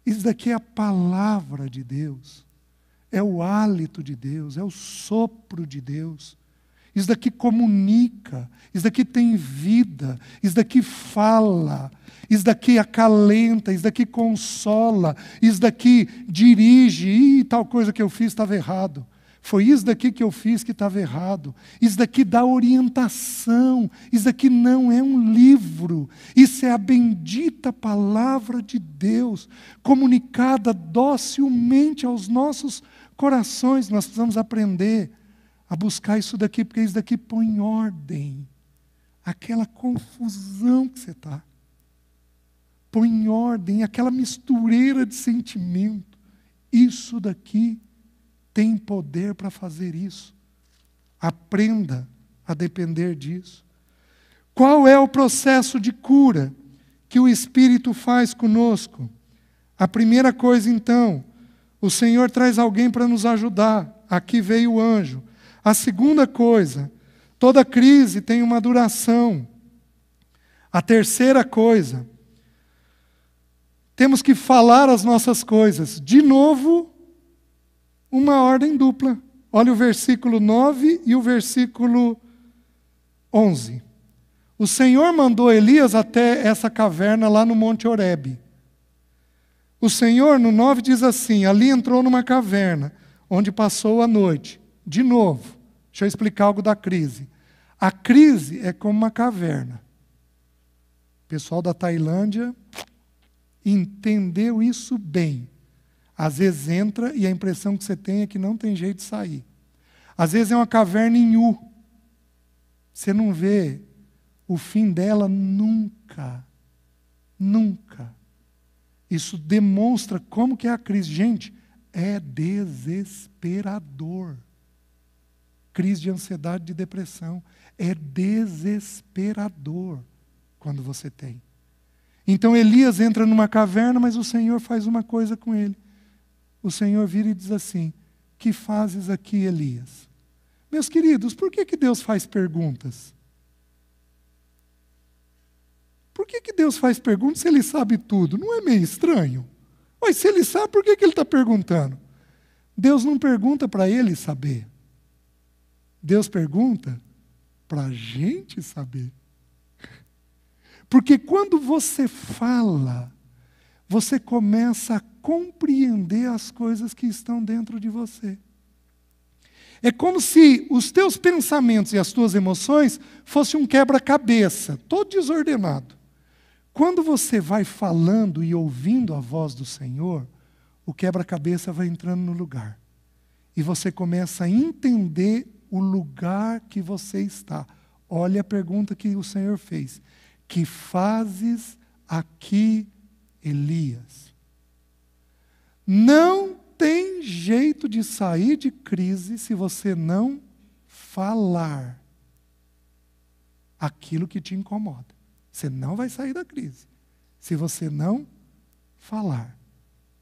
isso daqui é a palavra de Deus, é o hálito de Deus, é o sopro de Deus. Isso daqui comunica, isso daqui tem vida, isso daqui fala, isso daqui acalenta, isso daqui consola, isso daqui dirige, e tal coisa que eu fiz estava errado. Foi isso daqui que eu fiz que estava errado. Isso daqui dá orientação. Isso daqui não é um livro. Isso é a bendita palavra de Deus, comunicada docilmente aos nossos corações. Nós precisamos aprender a buscar isso daqui, porque isso daqui põe em ordem aquela confusão que você está. Põe em ordem aquela mistureira de sentimento. Isso daqui tem poder para fazer isso. Aprenda a depender disso. Qual é o processo de cura que o Espírito faz conosco? A primeira coisa, então, o Senhor traz alguém para nos ajudar. Aqui veio o anjo. A segunda coisa, toda crise tem uma duração. A terceira coisa, temos que falar as nossas coisas. De novo, uma ordem dupla. Olha o versículo 9 e o versículo 11. O Senhor mandou Elias até essa caverna lá no Monte Horebe. O Senhor, no 9, diz assim: Ali entrou numa caverna, onde passou a noite. De novo, deixa eu explicar algo da crise. A crise é como uma caverna. O pessoal da Tailândia entendeu isso bem. Às vezes entra e a impressão que você tem é que não tem jeito de sair. Às vezes é uma caverna em U. Você não vê o fim dela nunca. Nunca. Isso demonstra como que é a crise. Gente, é desesperador. Crise de ansiedade, de depressão. É desesperador quando você tem. Então Elias entra numa caverna, mas o Senhor faz uma coisa com ele o Senhor vira e diz assim: Que fazes aqui, Elias? Meus queridos, por que, que Deus faz perguntas? Por que, que Deus faz perguntas se ele sabe tudo? Não é meio estranho? Mas se ele sabe, por que, que ele está perguntando? Deus não pergunta para ele saber. Deus pergunta para a gente saber. Porque quando você fala, você começa a compreender as coisas que estão dentro de você. É como se os teus pensamentos e as tuas emoções fossem um quebra-cabeça, todo desordenado. Quando você vai falando e ouvindo a voz do Senhor, o quebra-cabeça vai entrando no lugar. E você começa a entender o lugar que você está. Olha a pergunta que o Senhor fez: Que fazes aqui, Elias? Não tem jeito de sair de crise se você não falar aquilo que te incomoda. Você não vai sair da crise se você não falar.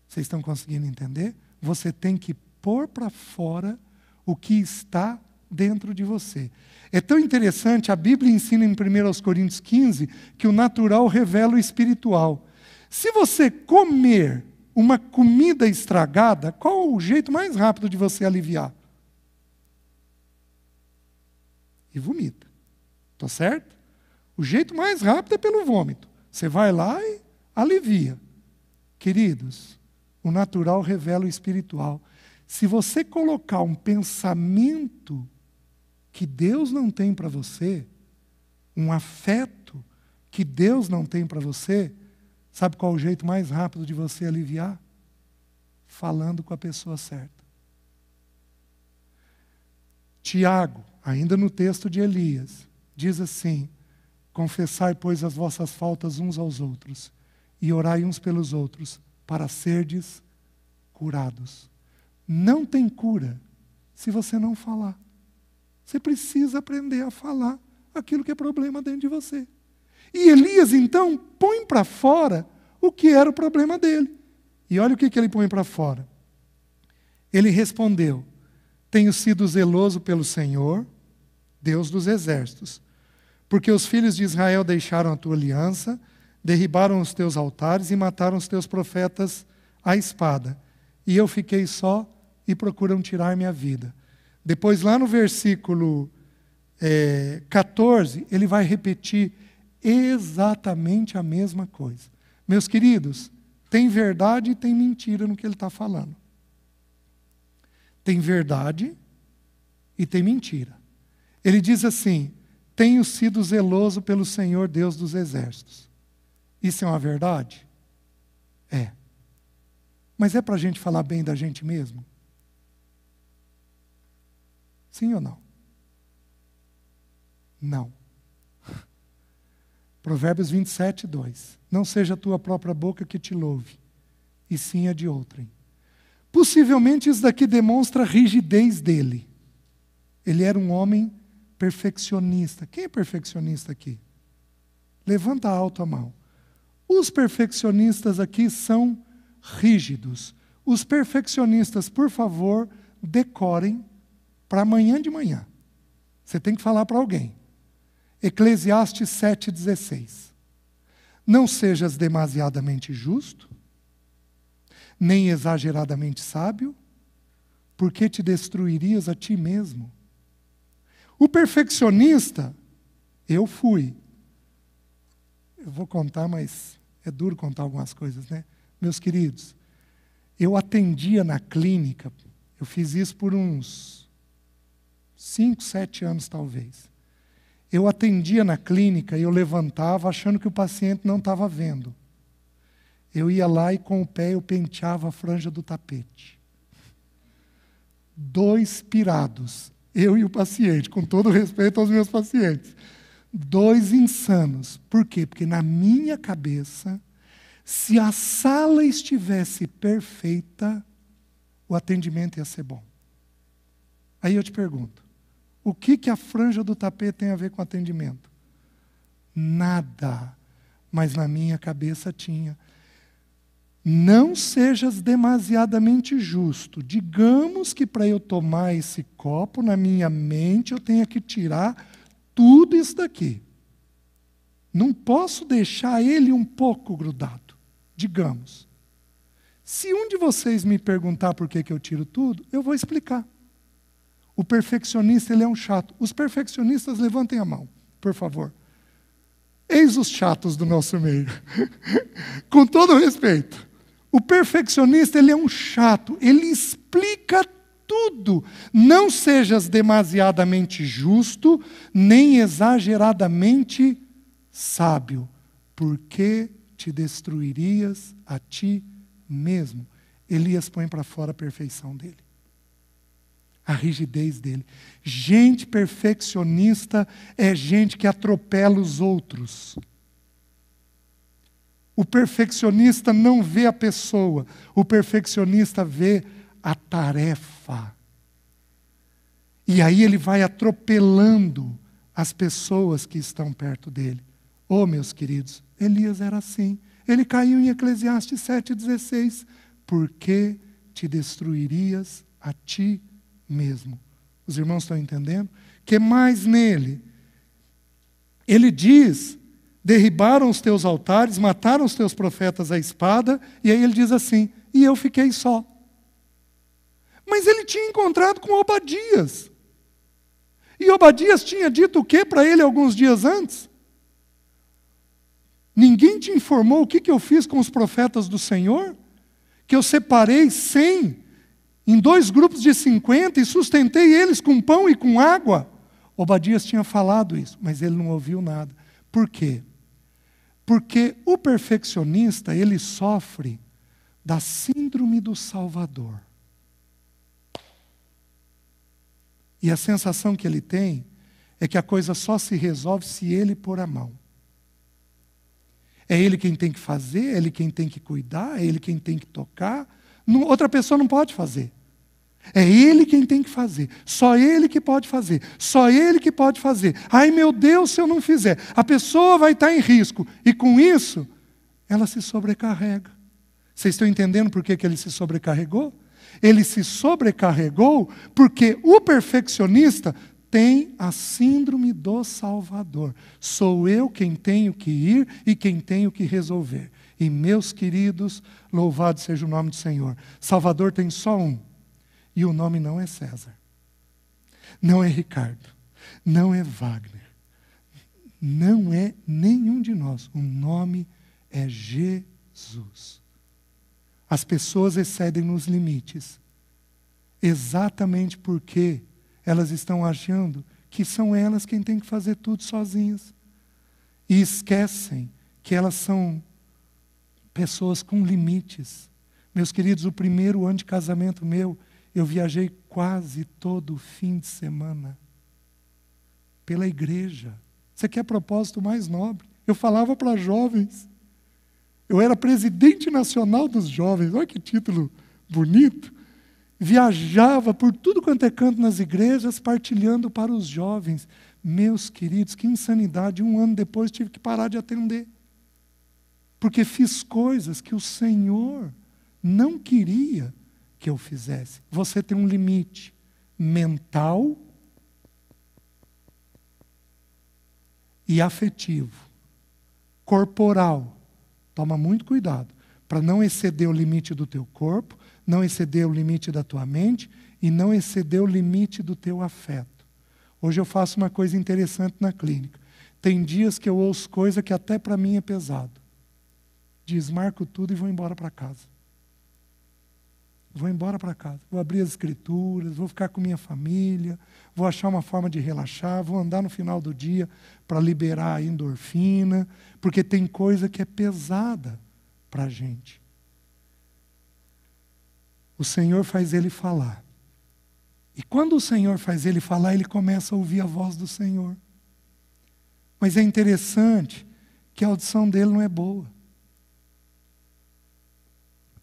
Vocês estão conseguindo entender? Você tem que pôr para fora o que está dentro de você. É tão interessante, a Bíblia ensina em 1 Coríntios 15 que o natural revela o espiritual. Se você comer uma comida estragada, qual o jeito mais rápido de você aliviar? E vomita. Tá certo? O jeito mais rápido é pelo vômito. Você vai lá e alivia. Queridos, o natural revela o espiritual. Se você colocar um pensamento que Deus não tem para você, um afeto que Deus não tem para você, Sabe qual é o jeito mais rápido de você aliviar? Falando com a pessoa certa. Tiago, ainda no texto de Elias, diz assim: Confessai, pois, as vossas faltas uns aos outros, e orai uns pelos outros, para serdes curados. Não tem cura se você não falar. Você precisa aprender a falar aquilo que é problema dentro de você. E Elias então põe para fora o que era o problema dele. E olha o que, que ele põe para fora. Ele respondeu: Tenho sido zeloso pelo Senhor, Deus dos exércitos, porque os filhos de Israel deixaram a tua aliança, derribaram os teus altares e mataram os teus profetas à espada. E eu fiquei só e procuram tirar minha vida. Depois, lá no versículo é, eh, 14, ele vai repetir Exatamente a mesma coisa. Meus queridos, tem verdade e tem mentira no que ele está falando. Tem verdade e tem mentira. Ele diz assim: Tenho sido zeloso pelo Senhor Deus dos exércitos. Isso é uma verdade? É. Mas é para a gente falar bem da gente mesmo? Sim ou não? Não. Provérbios 27, 2. Não seja a tua própria boca que te louve, e sim a de outrem. Possivelmente isso daqui demonstra a rigidez dele. Ele era um homem perfeccionista. Quem é perfeccionista aqui? Levanta alto a mão. Os perfeccionistas aqui são rígidos. Os perfeccionistas, por favor, decorem para amanhã de manhã. Você tem que falar para alguém. Eclesiastes 7,16. Não sejas demasiadamente justo, nem exageradamente sábio, porque te destruirias a ti mesmo. O perfeccionista, eu fui. Eu vou contar, mas é duro contar algumas coisas, né? Meus queridos, eu atendia na clínica, eu fiz isso por uns 5, 7 anos talvez. Eu atendia na clínica e eu levantava achando que o paciente não estava vendo. Eu ia lá e com o pé eu penteava a franja do tapete. Dois pirados, eu e o paciente, com todo respeito aos meus pacientes. Dois insanos. Por quê? Porque na minha cabeça, se a sala estivesse perfeita, o atendimento ia ser bom. Aí eu te pergunto: o que, que a franja do tapete tem a ver com atendimento? Nada. Mas na minha cabeça tinha. Não sejas demasiadamente justo. Digamos que para eu tomar esse copo, na minha mente, eu tenha que tirar tudo isso daqui. Não posso deixar ele um pouco grudado, digamos. Se um de vocês me perguntar por que, que eu tiro tudo, eu vou explicar. O perfeccionista, ele é um chato. Os perfeccionistas, levantem a mão, por favor. Eis os chatos do nosso meio. Com todo respeito. O perfeccionista, ele é um chato. Ele explica tudo. Não sejas demasiadamente justo, nem exageradamente sábio, porque te destruirias a ti mesmo. Elias põe para fora a perfeição dele a rigidez dele. Gente perfeccionista é gente que atropela os outros. O perfeccionista não vê a pessoa, o perfeccionista vê a tarefa. E aí ele vai atropelando as pessoas que estão perto dele. Oh, meus queridos, Elias era assim. Ele caiu em Eclesiastes 7,16. Por que te destruirias a ti mesmo. Os irmãos estão entendendo? Que mais nele? Ele diz: derribaram os teus altares, mataram os teus profetas à espada, e aí ele diz assim: e eu fiquei só. Mas ele tinha encontrado com Obadias. E Obadias tinha dito o que para ele alguns dias antes? Ninguém te informou o que, que eu fiz com os profetas do Senhor? Que eu separei cem em dois grupos de 50 e sustentei eles com pão e com água. Obadias tinha falado isso, mas ele não ouviu nada. Por quê? Porque o perfeccionista, ele sofre da síndrome do Salvador. E a sensação que ele tem é que a coisa só se resolve se ele pôr a mão. É ele quem tem que fazer, é ele quem tem que cuidar, é ele quem tem que tocar outra pessoa não pode fazer. É ele quem tem que fazer, só ele que pode fazer, só ele que pode fazer. Ai meu Deus, se eu não fizer, a pessoa vai estar em risco, e com isso, ela se sobrecarrega. Vocês estão entendendo por que, que ele se sobrecarregou? Ele se sobrecarregou porque o perfeccionista tem a síndrome do Salvador. Sou eu quem tenho que ir e quem tenho que resolver. E meus queridos, louvado seja o nome do Senhor. Salvador tem só um. E o nome não é César. Não é Ricardo. Não é Wagner. Não é nenhum de nós. O nome é Jesus. As pessoas excedem nos limites. Exatamente porque elas estão achando que são elas quem tem que fazer tudo sozinhas. E esquecem que elas são pessoas com limites. Meus queridos, o primeiro ano de casamento meu, eu viajei quase todo fim de semana pela igreja. Você quer é propósito mais nobre? Eu falava para jovens. Eu era presidente nacional dos jovens. Olha que título bonito. Viajava por tudo quanto é canto nas igrejas, partilhando para os jovens. Meus queridos, que insanidade. Um ano depois tive que parar de atender porque fiz coisas que o Senhor não queria que eu fizesse. Você tem um limite mental e afetivo, corporal. Toma muito cuidado para não exceder o limite do teu corpo, não exceder o limite da tua mente e não exceder o limite do teu afeto. Hoje eu faço uma coisa interessante na clínica. Tem dias que eu ouço coisa que até para mim é pesado desmarco tudo e vou embora para casa. Vou embora para casa. Vou abrir as escrituras, vou ficar com minha família, vou achar uma forma de relaxar, vou andar no final do dia para liberar a endorfina, porque tem coisa que é pesada para a gente. O Senhor faz ele falar. E quando o Senhor faz ele falar, ele começa a ouvir a voz do Senhor. Mas é interessante que a audição dele não é boa.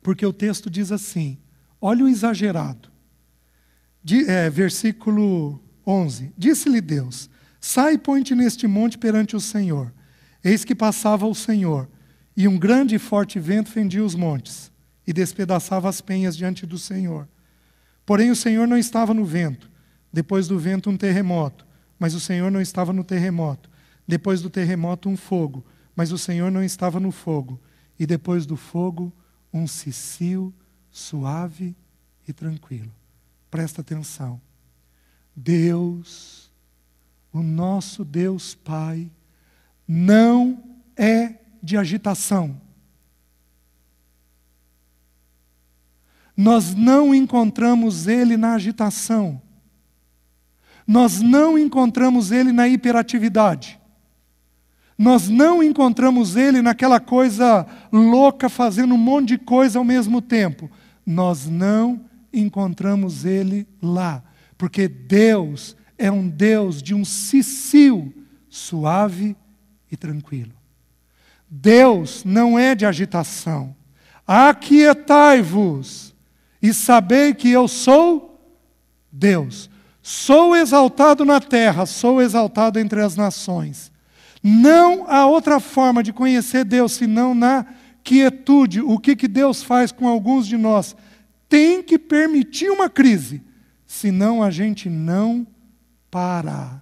Porque o texto diz assim: olha o exagerado. De, é, versículo 11: Disse-lhe Deus: Sai e põe-te neste monte perante o Senhor. Eis que passava o Senhor, e um grande e forte vento fendia os montes, e despedaçava as penhas diante do Senhor. Porém, o Senhor não estava no vento. Depois do vento, um terremoto. Mas o Senhor não estava no terremoto. Depois do terremoto, um fogo. Mas o Senhor não estava no fogo. E depois do fogo, um cicio suave e tranquilo. Presta atenção. Deus, o nosso Deus Pai, não é de agitação. Nós não encontramos Ele na agitação. Nós não encontramos Ele na hiperatividade. Nós não encontramos Ele naquela coisa louca, fazendo um monte de coisa ao mesmo tempo. Nós não encontramos Ele lá, porque Deus é um Deus de um sicio suave e tranquilo. Deus não é de agitação. Aquietai-vos e sabei que eu sou Deus. Sou exaltado na terra, sou exaltado entre as nações. Não há outra forma de conhecer Deus senão na quietude. O que, que Deus faz com alguns de nós? Tem que permitir uma crise, senão a gente não para,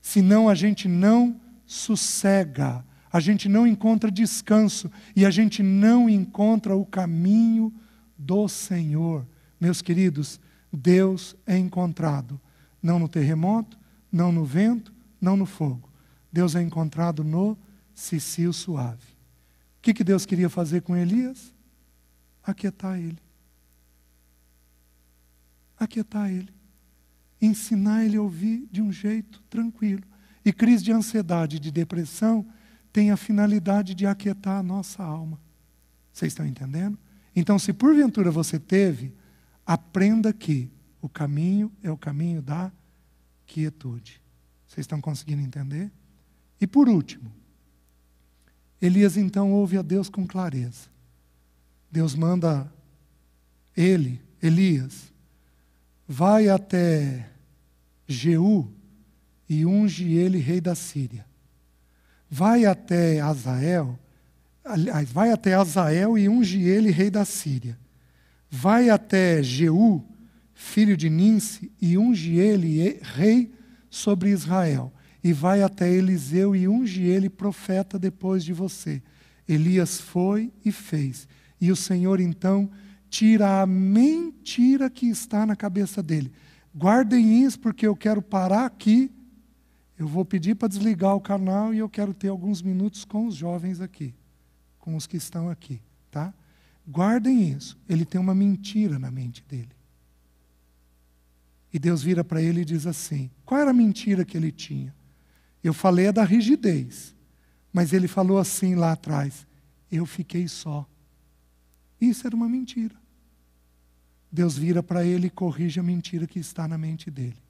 senão a gente não sossega, a gente não encontra descanso e a gente não encontra o caminho do Senhor. Meus queridos, Deus é encontrado não no terremoto, não no vento, não no fogo Deus é encontrado no cicio suave. O que, que Deus queria fazer com Elias? Aquietar ele. Aquietar ele. Ensinar ele a ouvir de um jeito tranquilo. E crise de ansiedade e de depressão tem a finalidade de aquietar a nossa alma. Vocês estão entendendo? Então, se porventura você teve, aprenda que o caminho é o caminho da quietude. Vocês estão conseguindo entender? E por último, Elias então ouve a Deus com clareza. Deus manda ele, Elias, vai até Jeú e unge ele rei da Síria. Vai até Azael, aliás, vai até Azael e unge ele rei da Síria. Vai até Jeú, filho de Ninse, e unge ele rei sobre Israel e vai até Eliseu e unge ele profeta depois de você. Elias foi e fez. E o Senhor então tira a mentira que está na cabeça dele. Guardem isso, porque eu quero parar aqui. Eu vou pedir para desligar o canal e eu quero ter alguns minutos com os jovens aqui, com os que estão aqui, tá? Guardem isso. Ele tem uma mentira na mente dele. E Deus vira para ele e diz assim: qual era a mentira que ele tinha? Eu falei a é da rigidez, mas ele falou assim lá atrás: eu fiquei só. Isso era uma mentira. Deus vira para ele e corrige a mentira que está na mente dele.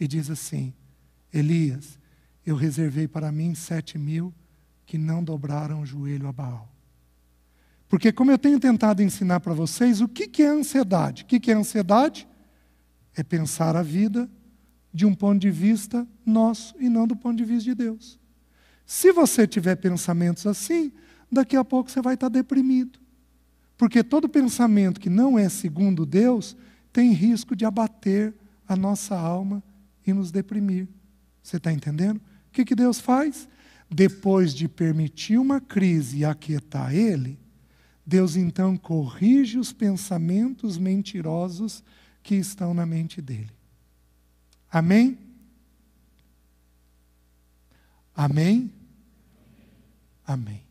E diz assim: Elias, eu reservei para mim sete mil que não dobraram o joelho a Baal. Porque, como eu tenho tentado ensinar para vocês, o que, que é ansiedade? O que, que é ansiedade? É pensar a vida de um ponto de vista nosso e não do ponto de vista de Deus. Se você tiver pensamentos assim, daqui a pouco você vai estar deprimido. Porque todo pensamento que não é segundo Deus tem risco de abater a nossa alma e nos deprimir. Você está entendendo? O que, que Deus faz? Depois de permitir uma crise e aquietar ele, Deus então corrige os pensamentos mentirosos que estão na mente dele. Amém? Amém? Amém.